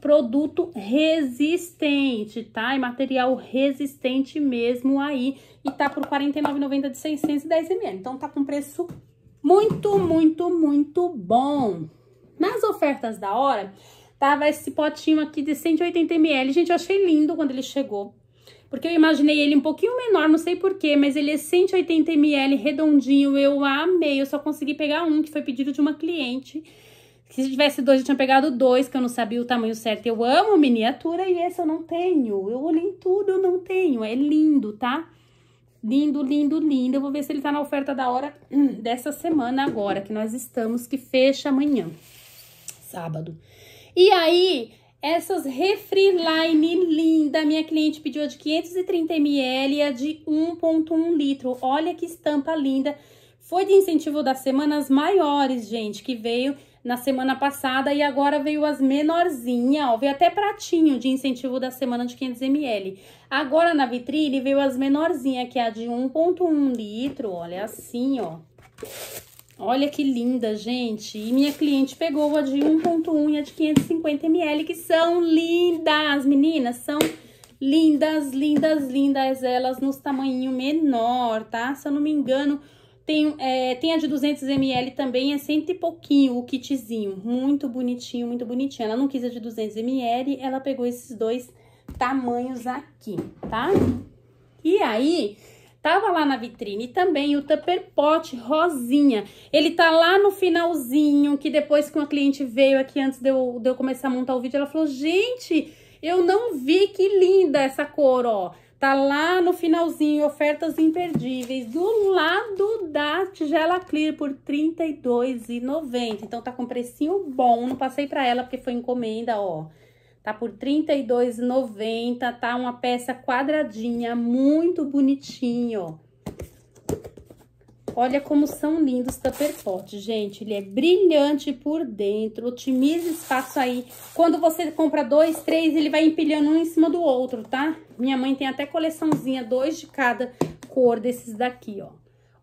produto resistente, tá? É material resistente mesmo aí. E tá por R$ 49,90 de 610ml. Então, tá com preço muito, muito, muito bom. Nas ofertas da hora, tava esse potinho aqui de 180ml. Gente, eu achei lindo quando ele chegou. Porque eu imaginei ele um pouquinho menor, não sei porquê, mas ele é 180ml, redondinho, eu amei. Eu só consegui pegar um, que foi pedido de uma cliente. Se tivesse dois, eu tinha pegado dois, que eu não sabia o tamanho certo. Eu amo miniatura e esse eu não tenho. Eu olhei tudo, eu não tenho. É lindo, tá? Lindo, lindo, lindo. Eu vou ver se ele tá na oferta da hora hum, dessa semana agora, que nós estamos, que fecha amanhã sábado. E aí, essas refri line linda, minha cliente pediu a de 530 ml e a de 1.1 litro. Olha que estampa linda. Foi de incentivo das semanas maiores, gente, que veio na semana passada e agora veio as menorzinha, ó, veio até pratinho de incentivo da semana de 500 ml. Agora na vitrine veio as menorzinha, que é a de 1.1 litro, olha assim, ó. Olha que linda, gente. E minha cliente pegou a de 1.1 e a de 550ml, que são lindas, meninas. São lindas, lindas, lindas elas nos tamanhinho menor, tá? Se eu não me engano, tem, é, tem a de 200ml também, é cento e pouquinho o kitzinho. Muito bonitinho, muito bonitinho. Ela não quis a de 200ml, ela pegou esses dois tamanhos aqui, tá? E aí, tava lá na vitrine. E também o Tupper Pot rosinha. Ele tá lá no finalzinho, que depois que uma cliente veio aqui antes de eu, de eu começar a montar o vídeo, ela falou, gente, eu não vi que linda essa cor, ó. Tá lá no finalzinho, ofertas imperdíveis, do lado da tigela clear por R$32,90. Então tá com precinho bom, não passei pra ela porque foi encomenda, ó. Tá por R$32,90, tá? Uma peça quadradinha, muito bonitinho, Olha como são lindos os Tupperpot, gente. Ele é brilhante por dentro, otimiza espaço aí. Quando você compra dois, três, ele vai empilhando um em cima do outro, tá? Minha mãe tem até coleçãozinha, dois de cada cor desses daqui, ó.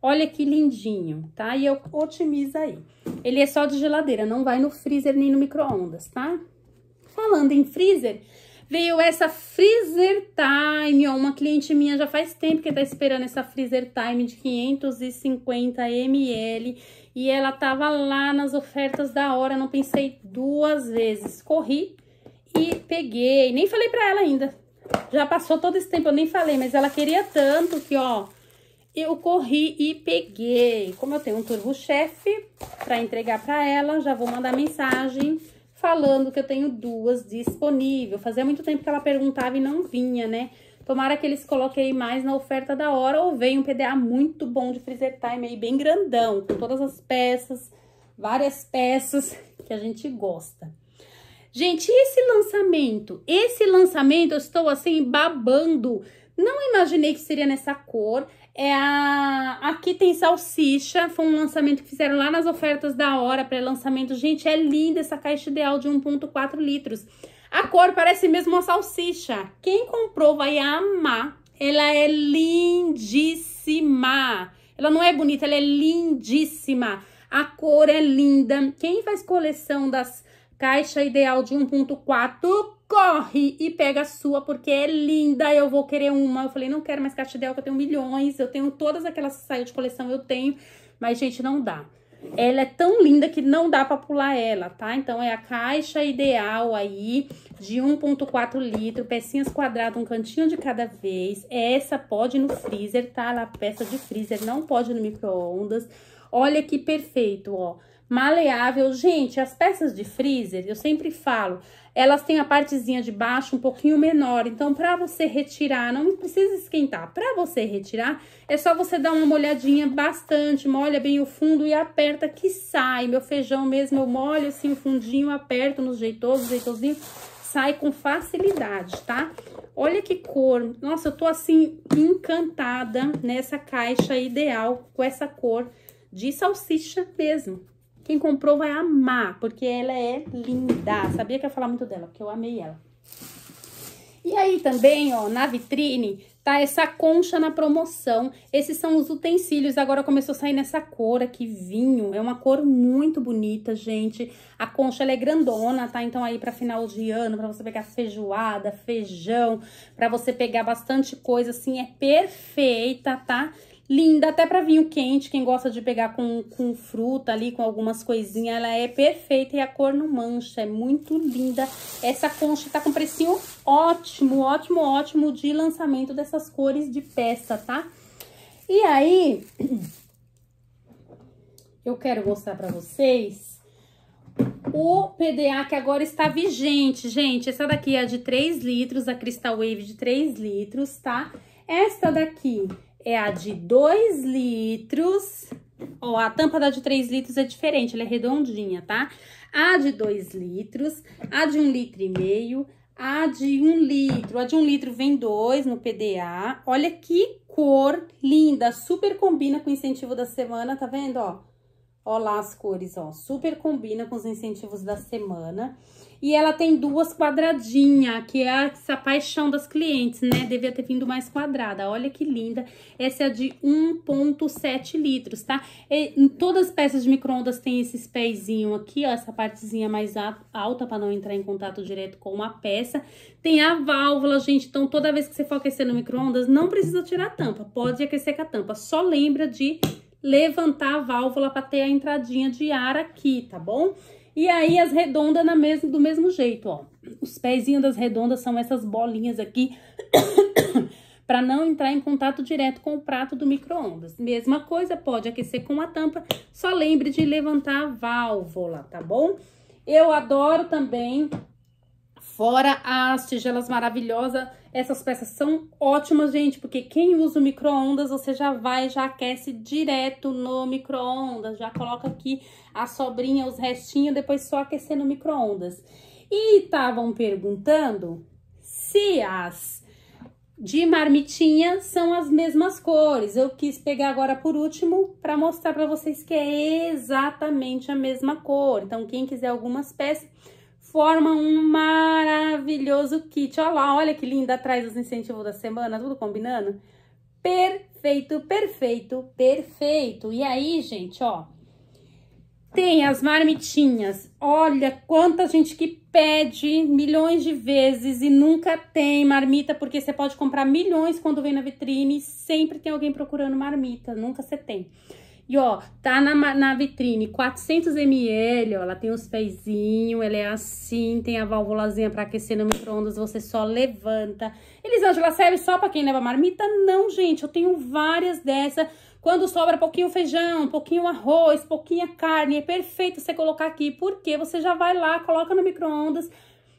Olha que lindinho, tá? E eu otimizo aí. Ele é só de geladeira, não vai no freezer nem no micro-ondas, tá? Falando em freezer, veio essa freezer time, ó, uma cliente minha já faz tempo que tá esperando essa freezer time de 550 ml e ela tava lá nas ofertas da hora, não pensei duas vezes, corri e peguei, nem falei pra ela ainda, já passou todo esse tempo, eu nem falei, mas ela queria tanto que, ó, eu corri e peguei. Como eu tenho um turbo chefe para entregar para ela, já vou mandar mensagem falando que eu tenho duas disponíveis, Fazia muito tempo que ela perguntava e não vinha, né? Tomara que eles coloquem mais na oferta da hora ou vem um PDA muito bom de freezer time aí, bem grandão, com todas as peças, várias peças que a gente gosta. Gente, esse lançamento, esse lançamento eu estou assim babando. Não imaginei que seria nessa cor. É a... Aqui tem salsicha, foi um lançamento que fizeram lá nas ofertas da hora, pré-lançamento. Gente, é linda essa caixa ideal de 1.4 litros. A cor parece mesmo uma salsicha. Quem comprou vai amar. Ela é lindíssima. Ela não é bonita, ela é lindíssima. A cor é linda. Quem faz coleção das caixa ideal de 1.4 corre e pega a sua, porque é linda, eu vou querer uma. Eu falei, não quero mais Castidel, que eu tenho milhões, eu tenho todas aquelas que saiu de coleção, eu tenho. Mas, gente, não dá. Ela é tão linda que não dá pra pular ela, tá? Então, é a caixa ideal aí, de 1.4 litro, pecinhas quadradas, um cantinho de cada vez. Essa pode no freezer, tá? Ela é peça de freezer, não pode no micro-ondas. Olha que perfeito, ó. Maleável. Gente, as peças de freezer, eu sempre falo, elas têm a partezinha de baixo um pouquinho menor. Então, para você retirar, não precisa esquentar. Para você retirar, é só você dar uma molhadinha bastante, molha bem o fundo e aperta que sai. Meu feijão mesmo, eu molho assim o fundinho, aperto no jeitoso, jeitosinho, sai com facilidade, tá? Olha que cor. Nossa, eu tô assim encantada nessa caixa ideal com essa cor de salsicha mesmo. Quem comprou vai amar, porque ela é linda. Sabia que ia falar muito dela, porque eu amei ela. E aí também, ó, na vitrine, tá essa concha na promoção. Esses são os utensílios, agora começou a sair nessa cor aqui, vinho. É uma cor muito bonita, gente. A concha, ela é grandona, tá? Então aí pra final de ano, pra você pegar feijoada, feijão, pra você pegar bastante coisa, assim, é perfeita, tá? linda, até para vinho quente, quem gosta de pegar com, com fruta ali, com algumas coisinhas, ela é perfeita e a cor não mancha, é muito linda. Essa concha tá com precinho ótimo, ótimo, ótimo de lançamento dessas cores de peça, tá? E aí, <clears throat> eu quero mostrar para vocês o PDA que agora está vigente, gente. Essa daqui é a de 3 litros, a Crystal Wave de 3 litros, tá? Esta daqui é a de 2 litros. Ó, a tampa da de 3 litros é diferente, ela é redondinha, tá? A de 2 litros, a de 1 um litro e meio, a de 1 um litro. A de 1 um litro vem 2 no PDA. Olha que cor linda, super combina com o incentivo da semana, tá vendo, ó? Ó lá as cores, ó, super combina com os incentivos da semana. E ela tem duas quadradinhas, que é essa paixão das clientes, né? Devia ter vindo mais quadrada. Olha que linda. Essa é de 1,7 litros, tá? E, em todas as peças de micro-ondas tem esses pezinhos aqui, ó. Essa partezinha mais alta para não entrar em contato direto com uma peça. Tem a válvula, gente. Então, toda vez que você for aquecer no micro-ondas, não precisa tirar a tampa. Pode aquecer com a tampa. Só lembra de levantar a válvula para ter a entradinha de ar aqui, tá bom? E aí as redondas na mesmo, do mesmo jeito, ó. Os pezinhos das redondas são essas bolinhas aqui <coughs> para não entrar em contato direto com o prato do micro-ondas. Mesma coisa, pode aquecer com a tampa, só lembre de levantar a válvula, tá bom? Eu adoro também Fora as tigelas maravilhosas, essas peças são ótimas, gente, porque quem usa o micro-ondas, você já vai, já aquece direto no micro-ondas, já coloca aqui a sobrinha, os restinhos, depois só aquecer no micro-ondas. E estavam perguntando se as de marmitinha são as mesmas cores. Eu quis pegar agora por último para mostrar para vocês que é exatamente a mesma cor. Então, quem quiser algumas peças forma um maravilhoso kit. Olha lá, olha que linda, atrás os incentivos da semana, tudo combinando. Perfeito, perfeito, perfeito. E aí, gente, ó, tem as marmitinhas. Olha quanta gente que pede milhões de vezes e nunca tem marmita, porque você pode comprar milhões quando vem na vitrine, sempre tem alguém procurando marmita, nunca você tem. E ó, tá na, na vitrine 400ml, ó, ela tem os pezinhos, ela é assim, tem a válvulazinha pra aquecer no micro-ondas, você só levanta. Elisângela, serve só pra quem leva marmita? Não, gente, eu tenho várias dessa. Quando sobra pouquinho feijão, pouquinho arroz, pouquinha carne, é perfeito você colocar aqui, porque você já vai lá, coloca no micro-ondas,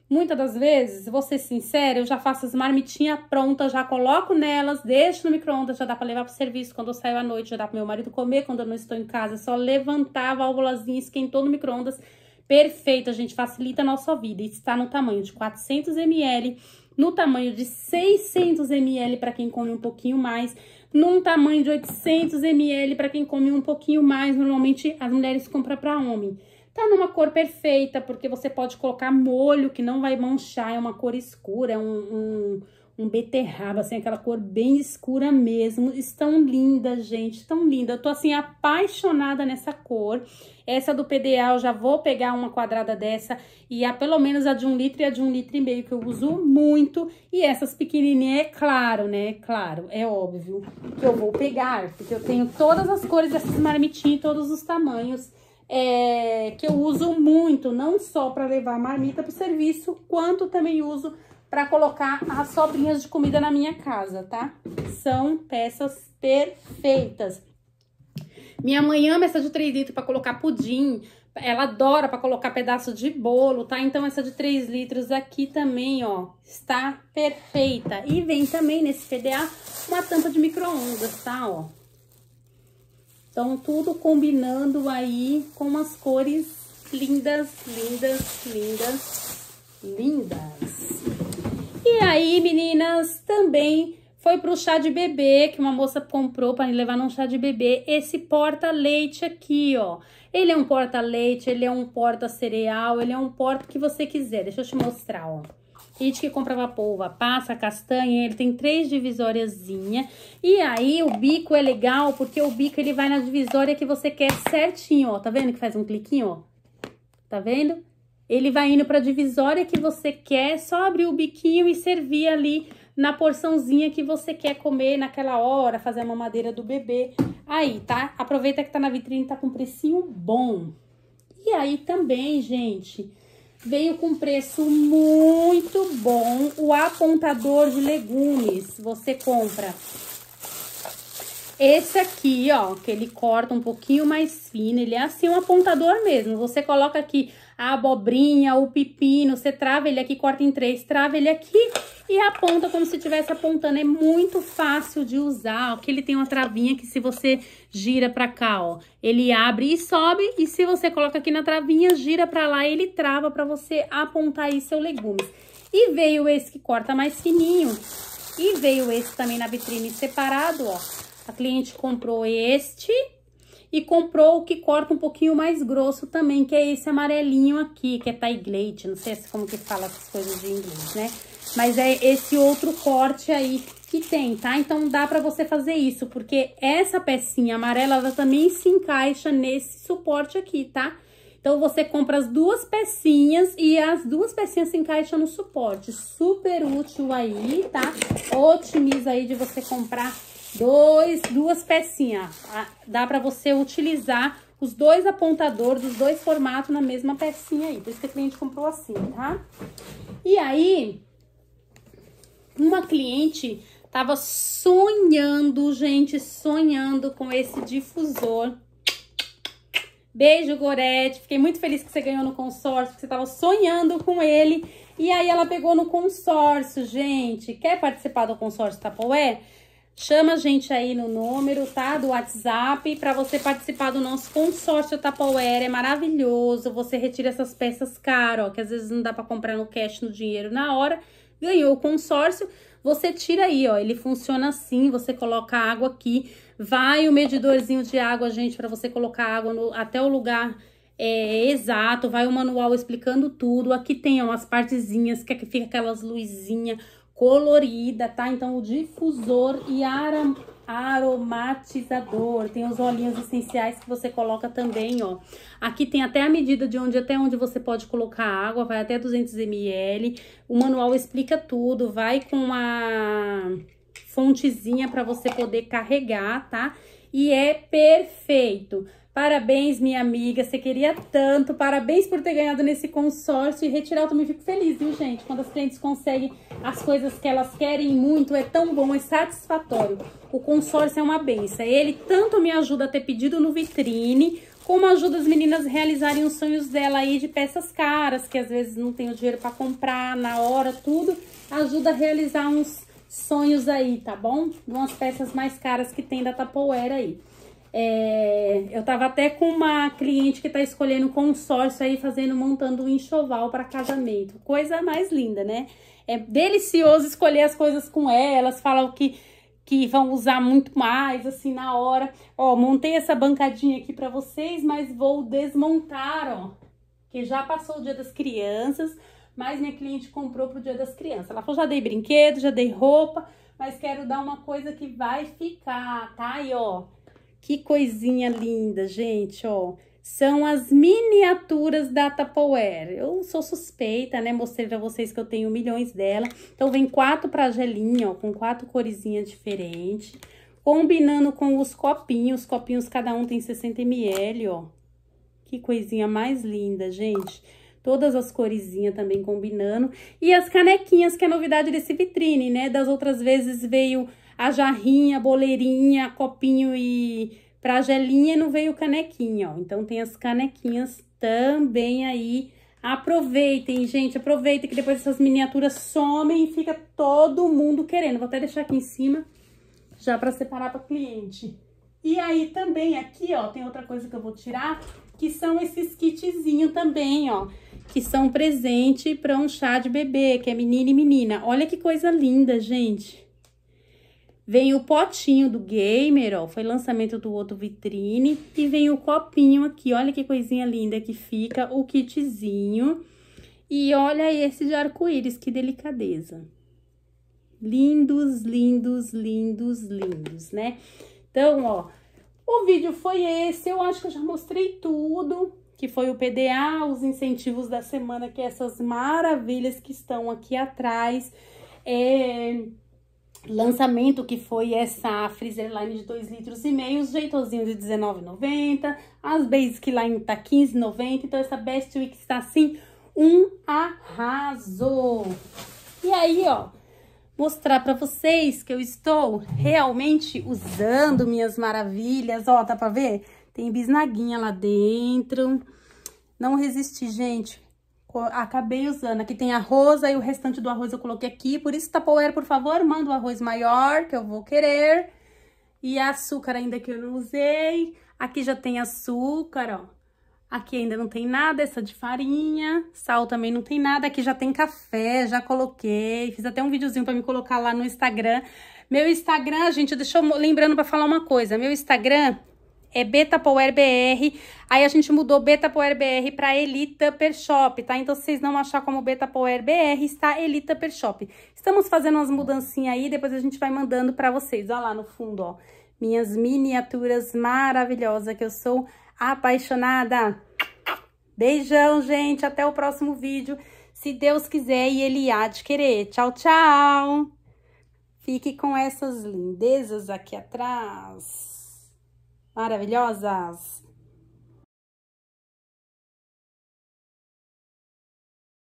Muitas das vezes, vou ser sincera, eu já faço as marmitinhas prontas, já coloco nelas, deixo no micro-ondas, já dá para levar pro serviço. Quando eu saio à noite, já dá pro meu marido comer. Quando eu não estou em casa, é só levantar a válvulazinha, esquentou no micro-ondas. Perfeito, a gente facilita a nossa vida. E está no tamanho de 400 ml, no tamanho de 600 ml para quem come um pouquinho mais, num tamanho de 800 ml para quem come um pouquinho mais. Normalmente, as mulheres compram para homem. Tá numa cor perfeita, porque você pode colocar molho, que não vai manchar, é uma cor escura, é um, um, um beterraba, assim, aquela cor bem escura mesmo. Estão lindas, gente, tão linda. Eu tô, assim, apaixonada nessa cor. Essa do PDA eu já vou pegar uma quadrada dessa, e a, pelo menos a de um litro e a de um litro e meio, que eu uso muito. E essas pequenininhas, é claro, né, é claro, é óbvio que eu vou pegar, porque eu tenho todas as cores dessas marmitinhas, todos os tamanhos é, que eu uso muito, não só para levar marmita para o serviço, quanto também uso para colocar as sobrinhas de comida na minha casa, tá? São peças perfeitas. Minha mãe ama essa de 3 litros para colocar pudim, ela adora para colocar pedaço de bolo, tá? Então, essa de 3 litros aqui também, ó, está perfeita. E vem também nesse PDA uma tampa de micro-ondas, tá? Ó, então, tudo combinando aí com as cores lindas, lindas, lindas, lindas. E aí, meninas, também foi pro chá de bebê, que uma moça comprou para levar num chá de bebê, esse porta-leite aqui, ó. Ele é um porta-leite, ele é um porta-cereal, ele é um porta que você quiser. Deixa eu te mostrar, ó. Tem gente que comprava polva, passa, castanha, ele tem três divisóriazinha. E aí o bico é legal porque o bico ele vai na divisória que você quer certinho, ó. Tá vendo que faz um cliquinho, ó? Tá vendo? Ele vai indo pra divisória que você quer, só abrir o biquinho e servir ali na porçãozinha que você quer comer naquela hora, fazer a mamadeira do bebê. Aí, tá? Aproveita que tá na vitrine, tá com um precinho bom. E aí também, gente, Veio com preço muito bom o apontador de legumes. Você compra esse aqui, ó, que ele corta um pouquinho mais fino, ele é assim um apontador mesmo. Você coloca aqui a abobrinha, o pepino, você trava ele aqui, corta em três, trava ele aqui e aponta como se estivesse apontando. É muito fácil de usar, Aqui ele tem uma travinha que se você gira pra cá, ó. Ele abre e sobe. E se você coloca aqui na travinha, gira pra lá ele trava pra você apontar aí seu legume E veio esse que corta mais fininho. E veio esse também na vitrine separado, ó. A cliente comprou este e comprou o que corta um pouquinho mais grosso também, que é esse amarelinho aqui, que é Glade não sei se como que fala essas coisas de inglês, né? Mas é esse outro corte aí que tem, tá? Então dá pra você fazer isso, porque essa pecinha amarela, ela também se encaixa nesse suporte aqui, tá? Então você compra as duas pecinhas e as duas pecinhas se encaixam no suporte. Super útil aí, tá? Otimiza aí de você comprar dois, duas pecinhas. Ah, dá pra você utilizar os dois apontadores dos dois formatos na mesma pecinha aí. Por isso que a cliente comprou assim, tá? E aí, uma cliente tava sonhando, gente, sonhando com esse difusor. Beijo, Gorete. Fiquei muito feliz que você ganhou no consórcio, você tava sonhando com ele. E aí ela pegou no consórcio, gente. Quer participar do consórcio Tapoé? Tá, Chama a gente aí no número, tá? Do WhatsApp, para você participar do nosso consórcio Tupperware. Tá, é maravilhoso. Você retira essas peças caro, ó, que às vezes não dá para comprar no cash, no dinheiro, na hora. Ganhou o consórcio, você tira aí, ó, ele funciona assim, você coloca a água aqui, vai o medidorzinho de água, gente, para você colocar água no, até o lugar é, exato, vai o manual explicando tudo. Aqui tem ó, as partezinhas que fica aquelas luzinhas colorida, tá? Então o difusor e a aromatizador. Tem os olhinhos essenciais que você coloca também, ó. Aqui tem até a medida de onde até onde você pode colocar água, vai até 200 ml. O manual explica tudo, vai com uma fontezinha para você poder carregar, tá? E é perfeito. Parabéns, minha amiga, você queria tanto. Parabéns por ter ganhado nesse consórcio e retirar. Eu também fico feliz, viu, gente? Quando as clientes conseguem as coisas que elas querem muito, é tão bom, é satisfatório. O consórcio é uma benção. Ele tanto me ajuda a ter pedido no vitrine, como ajuda as meninas a realizarem os sonhos dela aí de peças caras, que às vezes não tem o dinheiro para comprar na hora, tudo. Ajuda a realizar uns sonhos aí, tá bom? Umas peças mais caras que tem da Tapoeira aí. É, eu tava até com uma cliente que tá escolhendo consórcio aí, fazendo, montando um enxoval para casamento. Coisa mais linda, né? É delicioso escolher as coisas com elas, falam que, que vão usar muito mais, assim, na hora. Ó, montei essa bancadinha aqui para vocês, mas vou desmontar, ó. Que já passou o dia das crianças, mas minha cliente comprou pro dia das crianças. Ela falou, já dei brinquedo, já dei roupa, mas quero dar uma coisa que vai ficar, tá? E ó que coisinha linda, gente, ó. São as miniaturas da Tupperware. Eu sou suspeita, né? Mostrei pra vocês que eu tenho milhões dela. Então, vem quatro pragelinhas, ó, com quatro coresinhas diferentes. Combinando com os copinhos. Os copinhos, cada um tem 60 ml, ó. Que coisinha mais linda, gente todas as coresinhas também combinando. E as canequinhas, que é novidade desse vitrine, né? Das outras vezes veio a jarrinha, a boleirinha, copinho e pra gelinha e não veio canequinha, ó. Então tem as canequinhas também aí. Aproveitem, gente, aproveitem que depois essas miniaturas somem e fica todo mundo querendo. Vou até deixar aqui em cima já para separar para cliente. E aí também aqui, ó, tem outra coisa que eu vou tirar, que são esses kitzinhos também, ó, que são presente para um chá de bebê, que é menina e menina. Olha que coisa linda, gente. Vem o potinho do Gamer, ó, foi lançamento do outro vitrine. E vem o copinho aqui, olha que coisinha linda que fica, o kitzinho. E olha esse de arco-íris, que delicadeza. Lindos, lindos, lindos, lindos, né? Então, ó, o vídeo foi esse, eu acho que eu já mostrei tudo, que foi o PDA, os incentivos da semana, que é essas maravilhas que estão aqui atrás. É lançamento que foi essa freezer line de 2,5 litros e meio, os jeitozinho de 19,90, as basic line tá R$15,90, então essa best week está assim um arraso. E aí, ó, mostrar para vocês que eu estou realmente usando minhas maravilhas, ó, dá para ver? Tem bisnaguinha lá dentro. Não resisti, gente acabei usando. Aqui tem arroz, aí o restante do arroz eu coloquei aqui. Por isso, tapoeira, por favor, manda o arroz maior, que eu vou querer. E açúcar ainda que eu não usei. Aqui já tem açúcar, ó. Aqui ainda não tem nada, essa de farinha. Sal também não tem nada. Aqui já tem café, já coloquei. Fiz até um videozinho pra me colocar lá no Instagram. Meu Instagram, gente, deixa eu... Lembrando pra falar uma coisa. Meu Instagram é Beta Power BR. Aí a gente mudou Beta Power BR para Elita Per Shop, tá? Então, se vocês não achar como Beta Power BR, está Elita Per Shop. Estamos fazendo umas mudancinhas aí, depois a gente vai mandando para vocês. Olha lá no fundo, ó. Minhas miniaturas maravilhosas, que eu sou apaixonada. Beijão, gente. Até o próximo vídeo, se Deus quiser e Ele há de querer. Tchau, tchau. Fique com essas lindezas aqui atrás maravilhosas.